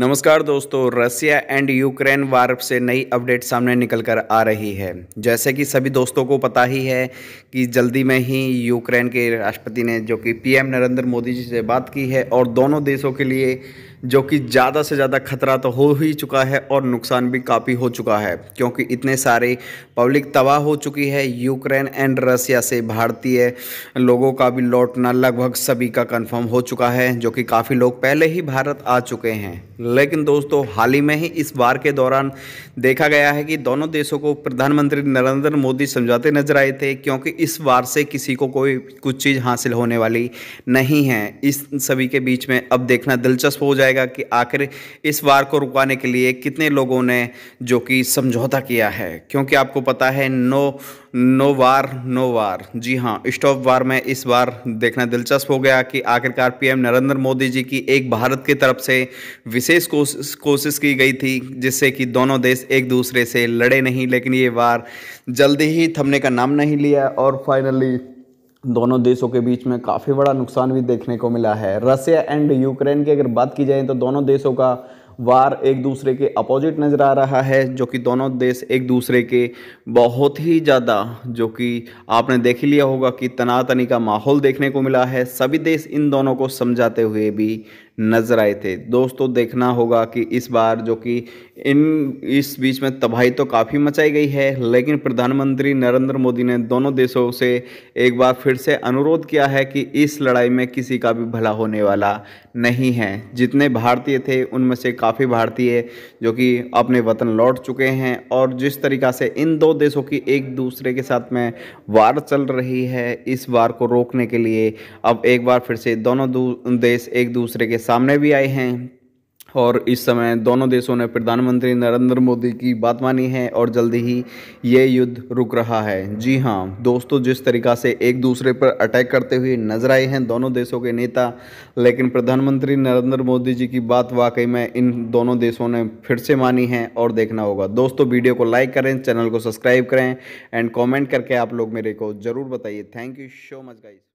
नमस्कार दोस्तों Russia and Ukraine वार से नई अपडेट सामने निकल कर आ रही है जैसे कि सभी दोस्तों को पता ही है कि जल्दी में ही यूक्रेन के राष्ट्रपति ने जो कि पीएम नरेंद्र मोदी जी से बात की है और दोनों देशों के लिए जो कि ज़्यादा से ज़्यादा खतरा तो हो ही चुका है और नुकसान भी काफ़ी हो चुका है क्योंकि इतने सारे पब्लिक तबाह हो चुकी है यूक्रेन एंड रसिया से भारतीय लोगों का भी लौटना लगभग सभी का कंफर्म हो चुका है जो कि काफ़ी लोग पहले ही भारत आ चुके हैं लेकिन दोस्तों हाल ही में ही इस बार के दौरान देखा गया है कि दोनों देशों को प्रधानमंत्री नरेंद्र मोदी समझाते नजर आए थे क्योंकि इस बार से किसी को कोई कुछ चीज़ हासिल होने वाली नहीं है इस सभी के बीच में अब देखना दिलचस्प हो जाएगा जाएगा कि आखिर इस वार को रुकाने के लिए कितने लोगों ने जो कि समझौता किया है क्योंकि आपको पता है no no war no war जी हाँ स्टॉप वार में इस बार देखना दिलचस्प हो गया कि आखिरकार पीएम नरेंद्र मोदी जी की एक भारत की तरफ से विशेष कोशिश कोशिश की गई थी जिससे कि दोनों देश एक दूसरे से लड़े नहीं लेकिन ये वार जल्दी ही थमने का नाम नहीं लिया और फाइनली दोनों देशों के बीच में काफ़ी बड़ा नुकसान भी देखने को मिला है रसिया एंड यूक्रेन की अगर बात की जाए तो दोनों देशों का वार एक दूसरे के अपोजिट नज़र आ रहा है जो कि दोनों देश एक दूसरे के बहुत ही ज़्यादा जो कि आपने देख लिया होगा कि तनातनी का माहौल देखने को मिला है सभी देश इन दोनों को समझाते हुए भी नज़र आए थे दोस्तों देखना होगा कि इस बार जो कि इन इस बीच में तबाही तो काफ़ी मचाई गई है लेकिन प्रधानमंत्री नरेंद्र मोदी ने दोनों देशों से एक बार फिर से अनुरोध किया है कि इस लड़ाई में किसी का भी भला होने वाला नहीं है जितने भारतीय थे उनमें से काफ़ी भारतीय जो कि अपने वतन लौट चुके हैं और जिस तरीका से इन दो देशों की एक दूसरे के साथ में वार चल रही है इस वार को रोकने के लिए अब एक बार फिर से दोनों देश एक दूसरे के सामने भी आए हैं और इस समय दोनों देशों ने प्रधानमंत्री नरेंद्र मोदी की बात मानी है और जल्दी ही ये युद्ध रुक रहा है जी हाँ दोस्तों जिस तरीका से एक दूसरे पर अटैक करते हुए नजर आए हैं दोनों देशों के नेता लेकिन प्रधानमंत्री नरेंद्र मोदी जी की बात वाकई में इन दोनों देशों ने फिर से मानी है और देखना होगा दोस्तों वीडियो को लाइक करें चैनल को सब्सक्राइब करें एंड कॉमेंट करके आप लोग मेरे को ज़रूर बताइए thank you so much guys